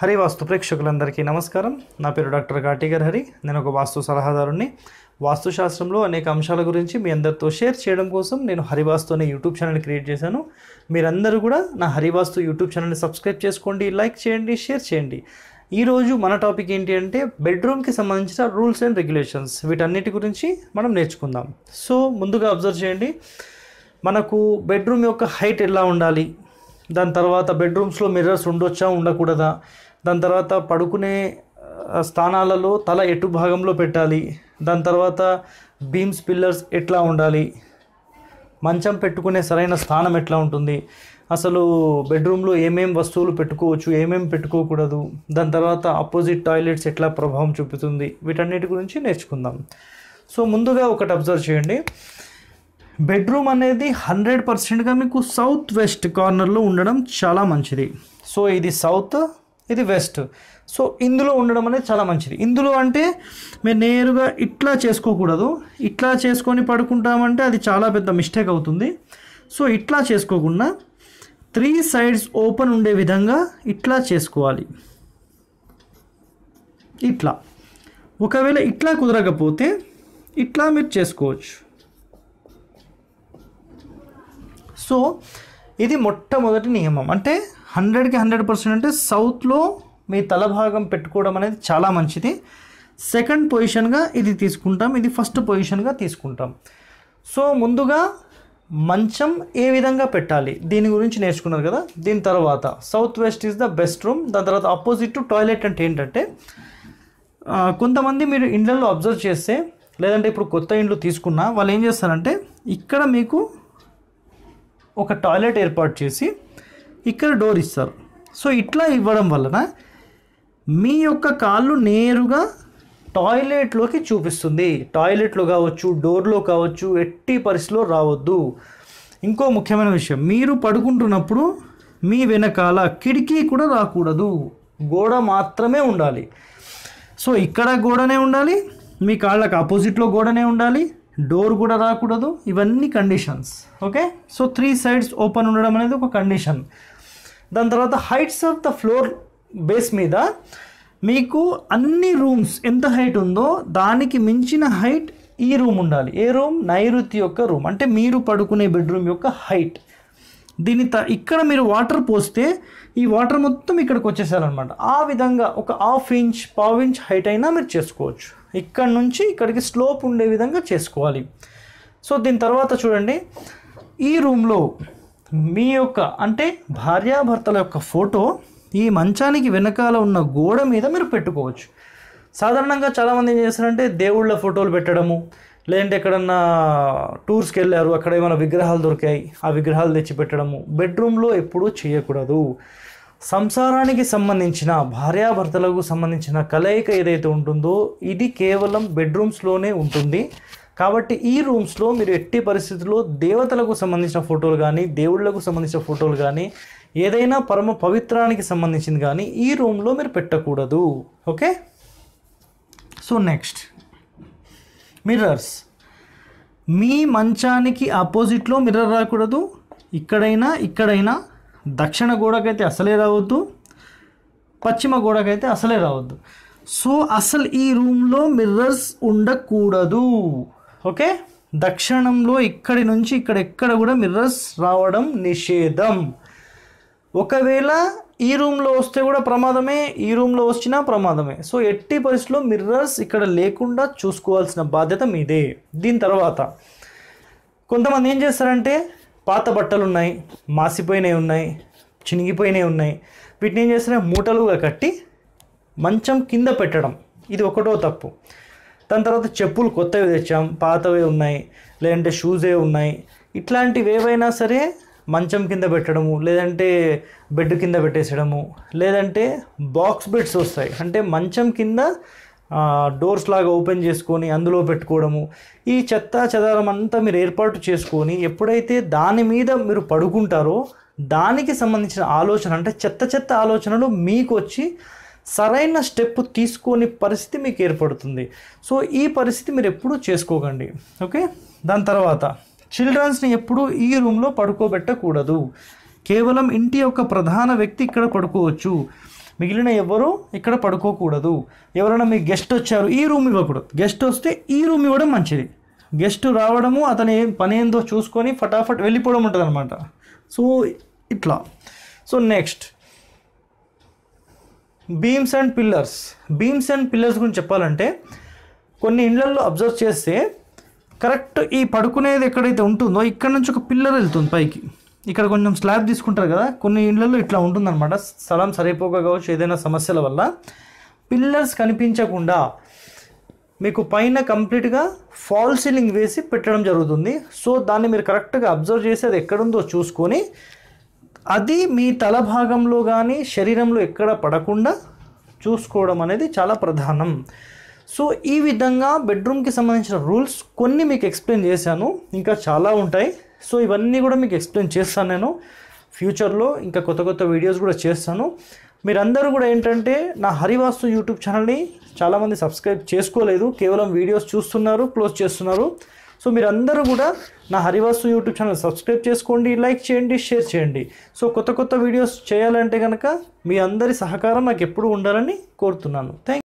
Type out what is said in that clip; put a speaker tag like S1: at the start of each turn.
S1: హరి వాస్తు ప్రేక్షకులందరికీ నమస్కారం నా పేరు డాక్టర్ కాటిగర్ హరి నేను ఒక వాస్తు సలహాదారుణ్ణి వాస్తుశాస్త్రంలో అనేక అంశాల గురించి మీ అందరితో షేర్ చేయడం కోసం నేను హరివాస్తు అనే యూట్యూబ్ ఛానల్ క్రియేట్ చేశాను మీరందరూ కూడా నా హరివాస్తు యూట్యూబ్ ఛానల్ని సబ్స్క్రైబ్ చేసుకోండి లైక్ చేయండి షేర్ చేయండి ఈరోజు మన టాపిక్ ఏంటి అంటే బెడ్రూమ్కి సంబంధించిన రూల్స్ అండ్ రెగ్యులేషన్స్ వీటన్నిటి గురించి మనం నేర్చుకుందాం సో ముందుగా అబ్జర్వ్ చేయండి మనకు బెడ్రూమ్ యొక్క హైట్ ఎలా ఉండాలి దాని తర్వాత బెడ్రూమ్స్లో మిర్రర్స్ ఉండొచ్చా ఉండకూడదా దాని తర్వాత పడుకునే స్థానాలలో తల ఎటు భాగంలో పెట్టాలి దాని తర్వాత బీమ్స్ పిల్లర్స్ ఎట్లా ఉండాలి మంచం పెట్టుకునే సరైన స్థానం ఎట్లా ఉంటుంది అసలు బెడ్రూమ్లో ఏమేం వస్తువులు పెట్టుకోవచ్చు ఏమేం పెట్టుకోకూడదు దాని తర్వాత అపోజిట్ టాయిలెట్స్ ఎట్లా ప్రభావం చూపుతుంది వీటన్నిటి గురించి నేర్చుకుందాం సో ముందుగా ఒకటి అబ్జర్వ్ చేయండి బెడ్రూమ్ అనేది హండ్రెడ్ పర్సెంట్గా మీకు సౌత్ వెస్ట్ కార్నర్లో ఉండడం చాలా మంచిది సో ఇది సౌత్ ఇది వెస్ట్ సో ఇందులో ఉండడం అనేది చాలా మంచిది ఇందులో అంటే మేము నేరుగా ఇట్లా చేసుకోకూడదు ఇట్లా చేసుకొని పడుకుంటామంటే అది చాలా పెద్ద మిస్టేక్ అవుతుంది సో ఇట్లా చేసుకోకుండా త్రీ సైడ్స్ ఓపెన్ ఉండే విధంగా ఇట్లా చేసుకోవాలి ఇట్లా ఒకవేళ ఇట్లా కుదరకపోతే ఇట్లా మీరు చేసుకోవచ్చు సో ఇది మొట్టమొదటి నియమం అంటే హండ్రెడ్కి హండ్రెడ్ పర్సెంట్ అంటే సౌత్లో మీ తల భాగం పెట్టుకోవడం అనేది చాలా మంచిది సెకండ్ పొజిషన్గా ఇది తీసుకుంటాం ఇది ఫస్ట్ పొజిషన్గా తీసుకుంటాం సో ముందుగా మంచం ఏ విధంగా పెట్టాలి దీని గురించి నేర్చుకున్నారు కదా దీని తర్వాత south west is the best room దాని తర్వాత ఆపోజిట్ టు టాయిలెట్ అంటే ఏంటంటే కొంతమంది మీరు ఇండ్లలో అబ్జర్వ్ చేస్తే లేదంటే ఇప్పుడు కొత్త ఇండ్లు తీసుకున్నా వాళ్ళు ఏం చేస్తారంటే ఇక్కడ మీకు ఒక టాయిలెట్ ఏర్పాటు చేసి ఇక్కడ డోర్ ఇస్తారు సో ఇట్లా ఇవ్వడం వలన మీ యొక్క కాళ్ళు నేరుగా టాయిలెట్లోకి చూపిస్తుంది టాయిలెట్లో కావచ్చు డోర్లో కావచ్చు ఎట్టి పరిస్థితిలో రావద్దు ఇంకో ముఖ్యమైన విషయం మీరు పడుకుంటున్నప్పుడు మీ వెనకాల కిటికీ కూడా రాకూడదు గోడ మాత్రమే ఉండాలి సో ఇక్కడ గోడనే ఉండాలి మీ కాళ్ళకు ఆపోజిట్లో గోడనే ఉండాలి డోర్ కూడా రాకూడదు ఇవన్నీ conditions okay so three sides open ఉండడం అనేది ఒక కండిషన్ దాని తర్వాత heights of the floor base మీద మీకు అన్ని రూమ్స్ ఎంత హైట్ ఉందో దానికి మించిన హైట్ ఈ రూమ్ ఉండాలి ఏ రూమ్ నైరుతి యొక్క రూమ్ అంటే మీరు పడుకునే బెడ్రూమ్ యొక్క హైట్ దీని త ఇక్కడ మీరు వాటర్ పోస్తే ఈ వాటర్ మొత్తం ఇక్కడికి వచ్చేసారనమాట ఆ విధంగా ఒక హాఫ్ ఇంచ్ పావు ఇంచ్ హైట్ అయినా మీరు చేసుకోవచ్చు ఇక్కడ నుంచి ఇక్కడికి స్లోప్ ఉండే విధంగా చేసుకోవాలి సో దీని తర్వాత చూడండి ఈ రూమ్లో మీ యొక్క అంటే భార్యాభర్తల యొక్క ఫోటో ఈ మంచానికి వెనకాల ఉన్న గోడ మీద మీరు పెట్టుకోవచ్చు సాధారణంగా చాలామంది ఏం చేస్తారంటే దేవుళ్ళ ఫోటోలు పెట్టడము లేదంటే ఎక్కడన్నా టూర్స్కి వెళ్ళారు అక్కడ ఏమైనా విగ్రహాలు దొరికాయి ఆ విగ్రహాలు తెచ్చి పెట్టడము బెడ్రూమ్లో ఎప్పుడూ చేయకూడదు సంసారానికి సంబంధించిన భార్యాభర్తలకు సంబంధించిన కలయిక ఏదైతే ఉంటుందో ఇది కేవలం బెడ్రూమ్స్లోనే ఉంటుంది కాబట్టి ఈ రూమ్స్లో మీరు ఎట్టి పరిస్థితుల్లో దేవతలకు సంబంధించిన ఫోటోలు కానీ దేవుళ్ళకు సంబంధించిన ఫోటోలు కానీ ఏదైనా పరమ పవిత్రానికి సంబంధించింది కానీ ఈ రూమ్లో మీరు పెట్టకూడదు ఓకే సో నెక్స్ట్ మిర్రర్స్ మీ మంచానికి ఆపోజిట్లో మిర్రర్ రాకూడదు ఇక్కడైనా ఇక్కడైనా దక్షిణ గోడకైతే అసలే రావద్దు పశ్చిమ గోడకైతే అసలే రావద్దు సో అసలు ఈ రూమ్లో మిర్రర్స్ ఉండకూడదు ఓకే దక్షిణంలో ఇక్కడి నుంచి ఇక్కడ ఎక్కడ కూడా మిర్రర్స్ రావడం నిషేధం ఒకవేళ ఈ రూమ్లో వస్తే కూడా ప్రమాదమే ఈ రూమ్లో వచ్చినా ప్రమాదమే సో ఎట్టి పరిస్థితుల్లో మిర్రర్స్ ఇక్కడ లేకుండా చూసుకోవాల్సిన బాధ్యత మీదే దీని తర్వాత కొంతమంది ఏం చేస్తారంటే పాత బట్టలు ఉన్నాయి మాసిపోయినవి ఉన్నాయి చినిగిపోయినవి ఉన్నాయి వీటిని ఏం చేస్తున్నా మూటలుగా కట్టి మంచం కింద పెట్టడం ఇది ఒకటో తప్పు దాని తర్వాత చెప్పులు కొత్తవి తెచ్చాం పాతవే ఉన్నాయి లేదంటే షూజే ఉన్నాయి ఇట్లాంటివి ఏవైనా సరే మంచం కింద పెట్టడము లేదంటే బెడ్ కింద పెట్టేసడము లేదంటే బాక్స్ బెడ్స్ వస్తాయి అంటే మంచం కింద డోర్స్ లాగా ఓపెన్ చేసుకొని అందులో పెట్టుకోవడము ఈ చెత్త చెదారం అంతా మీరు ఏర్పాటు చేసుకొని ఎప్పుడైతే దాని మీద మీరు పడుకుంటారో దానికి సంబంధించిన ఆలోచన అంటే చెత్త చెత్త ఆలోచనలు మీకు వచ్చి సరైన స్టెప్ తీసుకొని పరిస్థితి మీకు ఏర్పడుతుంది సో ఈ పరిస్థితి మీరు ఎప్పుడూ చేసుకోకండి ఓకే దాని తర్వాత చిల్డ్రన్స్ని ఎప్పుడూ ఈ రూమ్లో పడుకోబెట్టకూడదు కేవలం ఇంటి యొక్క ప్రధాన వ్యక్తి ఇక్కడ పడుకోవచ్చు మిగిలిన ఎవరు ఇక్కడ పడుకోకూడదు ఎవరైనా మీకు గెస్ట్ వచ్చారు ఈ రూమ్ ఇవ్వకూడదు గెస్ట్ వస్తే ఈ రూమ్ ఇవ్వడం మంచిది గెస్ట్ రావడము అతని ఏం పని ఏందో చూసుకొని ఫటాఫట్ వెళ్ళిపోవడం ఉంటుంది అనమాట సో ఇట్లా so next beams and pillars beams and pillars గురించి చెప్పాలంటే కొన్ని ఇండ్లలో అబ్జర్వ్ చేస్తే కరెక్ట్ ఈ పడుకునేది ఎక్కడైతే ఉంటుందో ఇక్కడ నుంచి ఒక పిల్లర్ వెళ్తుంది పైకి ఇక్కడ కొంచెం స్లాబ్ తీసుకుంటారు కదా కొన్ని ఇండ్లలో ఇట్లా ఉంటుందన్నమాట స్థలం సరిపోక కావచ్చు ఏదైనా సమస్యల వల్ల పిల్లర్స్ కనిపించకుండా మీకు పైన కంప్లీట్గా ఫాల్ సీలింగ్ వేసి పెట్టడం జరుగుతుంది సో దాన్ని మీరు కరెక్ట్గా అబ్జర్వ్ చేసి అది ఎక్కడుందో చూసుకొని అది మీ తల భాగంలో కానీ శరీరంలో ఎక్కడ పడకుండా చూసుకోవడం అనేది చాలా ప్రధానం సో ఈ విధంగా బెడ్రూమ్కి సంబంధించిన రూల్స్ కొన్ని మీకు ఎక్స్ప్లెయిన్ చేశాను ఇంకా చాలా ఉంటాయి సో ఇవన్నీ కూడా మీకు ఎక్స్ప్లెయిన్ చేస్తాను నేను ఫ్యూచర్లో ఇంకా కొత్త కొత్త వీడియోస్ కూడా చేస్తాను మీరందరూ కూడా ఏంటంటే నా హరివాస్తు యూట్యూబ్ ఛానల్ని చాలామంది సబ్స్క్రైబ్ చేసుకోలేదు కేవలం వీడియోస్ చూస్తున్నారు క్లోజ్ చేస్తున్నారు సో మీరందరూ కూడా నా హరివాస్తు యూట్యూబ్ ఛానల్ సబ్స్క్రైబ్ చేసుకోండి లైక్ చేయండి షేర్ చేయండి సో కొత్త కొత్త వీడియోస్ చేయాలంటే కనుక మీ అందరి సహకారం నాకు ఎప్పుడూ ఉండాలని కోరుతున్నాను థ్యాంక్